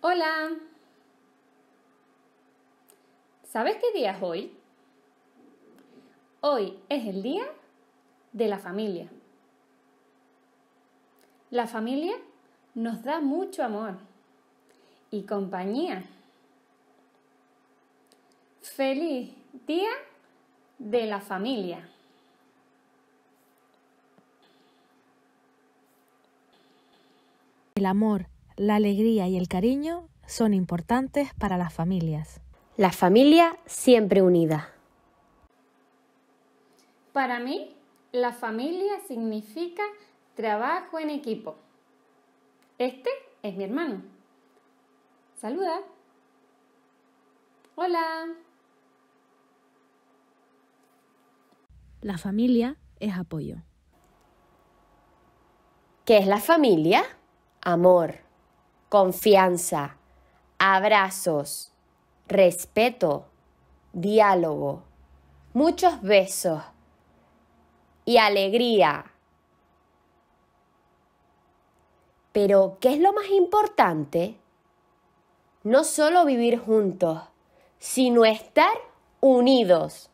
Hola. ¿Sabes qué día es hoy? Hoy es el día de la familia. La familia nos da mucho amor y compañía. Feliz día de la familia. El amor la alegría y el cariño son importantes para las familias. La familia siempre unida. Para mí, la familia significa trabajo en equipo. Este es mi hermano. Saluda. Hola. La familia es apoyo. ¿Qué es la familia? Amor, confianza, abrazos, respeto, diálogo, muchos besos y alegría. Pero, ¿qué es lo más importante? No solo vivir juntos, sino estar unidos.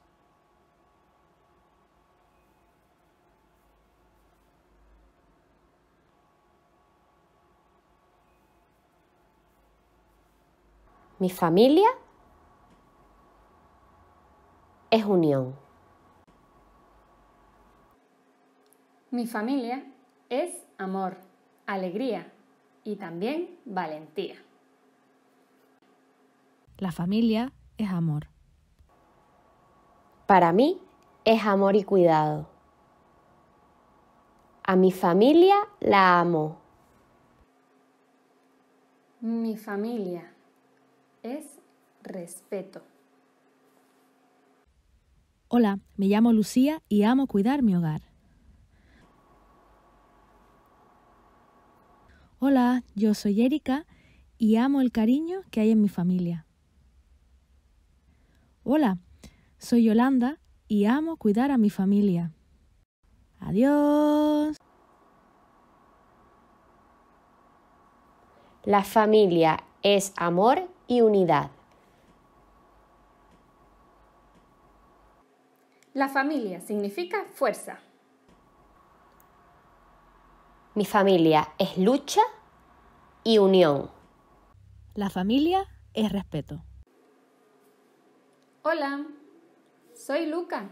Mi familia es unión. Mi familia es amor, alegría y también valentía. La familia es amor. Para mí es amor y cuidado. A mi familia la amo. Mi familia es respeto. Hola, me llamo Lucía y amo cuidar mi hogar. Hola, yo soy Erika y amo el cariño que hay en mi familia. Hola, soy Yolanda y amo cuidar a mi familia. Adiós. La familia es amor y unidad. La familia significa fuerza. Mi familia es lucha y unión. La familia es respeto. Hola, soy Luca.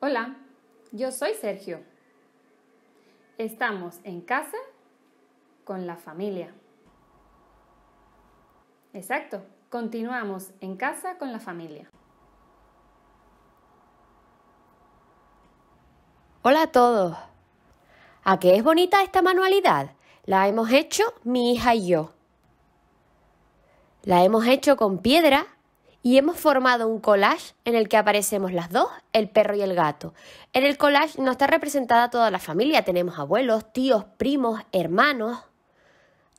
Hola, yo soy Sergio. Estamos en casa con la familia. Exacto. Continuamos en casa con la familia. Hola a todos. ¿A qué es bonita esta manualidad? La hemos hecho mi hija y yo. La hemos hecho con piedra y hemos formado un collage en el que aparecemos las dos, el perro y el gato. En el collage no está representada toda la familia, tenemos abuelos, tíos, primos, hermanos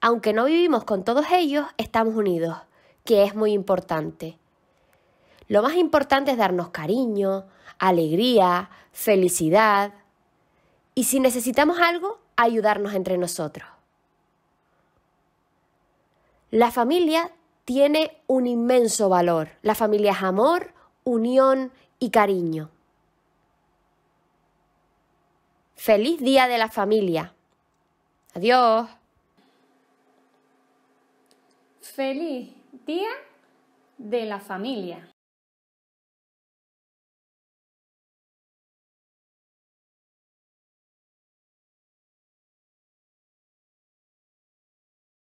aunque no vivimos con todos ellos, estamos unidos, que es muy importante. Lo más importante es darnos cariño, alegría, felicidad y si necesitamos algo, ayudarnos entre nosotros. La familia tiene un inmenso valor. La familia es amor, unión y cariño. Feliz Día de la Familia. Adiós feliz día de la familia.